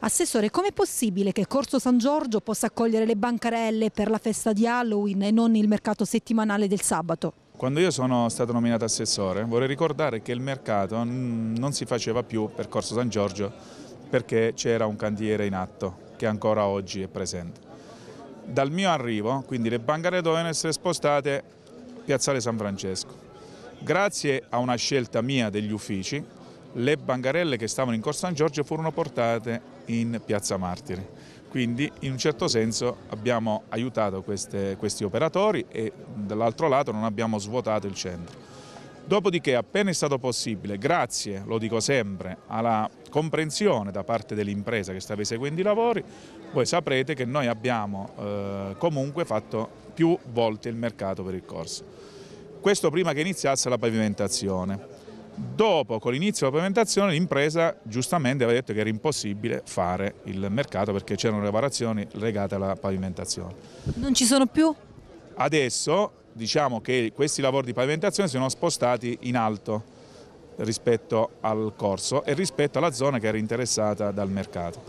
Assessore, com'è possibile che Corso San Giorgio possa accogliere le bancarelle per la festa di Halloween e non il mercato settimanale del sabato? Quando io sono stato nominato assessore vorrei ricordare che il mercato mm, non si faceva più per Corso San Giorgio perché c'era un cantiere in atto che ancora oggi è presente. Dal mio arrivo, quindi le bancarelle dovevano essere spostate Piazzale San Francesco. Grazie a una scelta mia degli uffici, le bancarelle che stavano in Corso San Giorgio furono portate in Piazza Martiri. Quindi in un certo senso abbiamo aiutato queste, questi operatori e dall'altro lato non abbiamo svuotato il centro. Dopodiché appena è stato possibile, grazie, lo dico sempre, alla comprensione da parte dell'impresa che stava eseguendo i lavori, voi saprete che noi abbiamo eh, comunque fatto più volte il mercato per il corso. Questo prima che iniziasse la pavimentazione. Dopo, con l'inizio della pavimentazione, l'impresa giustamente aveva detto che era impossibile fare il mercato perché c'erano le lavorazioni legate alla pavimentazione. Non ci sono più? Adesso diciamo che questi lavori di pavimentazione si sono spostati in alto rispetto al corso e rispetto alla zona che era interessata dal mercato.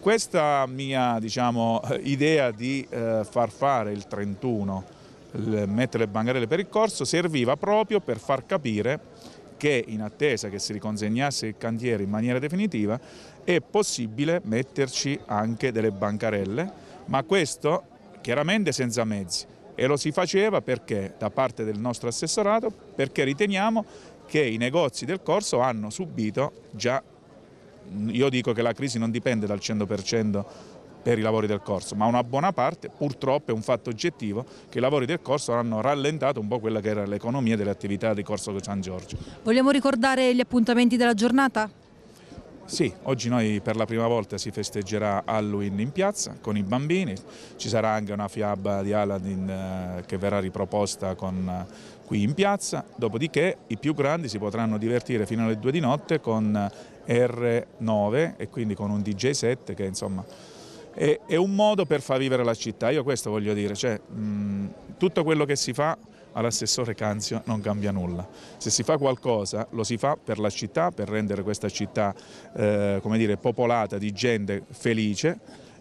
Questa mia diciamo, eh, idea di eh, far fare il 31, mettere le bangarelle per il corso, serviva proprio per far capire che in attesa che si riconsegnasse il cantiere in maniera definitiva è possibile metterci anche delle bancarelle, ma questo chiaramente senza mezzi e lo si faceva perché da parte del nostro assessorato perché riteniamo che i negozi del corso hanno subito già io dico che la crisi non dipende dal 100% per i lavori del corso, ma una buona parte purtroppo è un fatto oggettivo che i lavori del corso hanno rallentato un po' quella che era l'economia delle attività di Corso San Giorgio. Vogliamo ricordare gli appuntamenti della giornata? Sì, oggi noi per la prima volta si festeggerà Halloween in piazza con i bambini, ci sarà anche una fiaba di Aladdin eh, che verrà riproposta con, eh, qui in piazza, dopodiché i più grandi si potranno divertire fino alle due di notte con eh, R9 e quindi con un DJ set che insomma è, è, un modo per far vivere la città, io questo voglio dire, cioè, mh, tutto quello che si fa all'assessore Canzio non cambia nulla. Se si fa qualcosa lo si fa per la città, per rendere questa città eh, dire, popolata di gente felice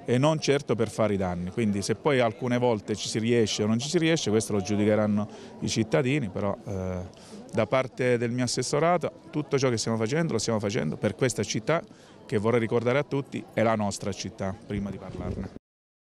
e non certo per fare i danni. Quindi se poi alcune volte ci si riesce o non ci si riesce, questo lo giudicheranno i cittadini, però eh, da parte del mio assessorato tutto ciò che stiamo facendo lo stiamo facendo per questa città che vorrei ricordare a tutti è la nostra città, prima di parlarne.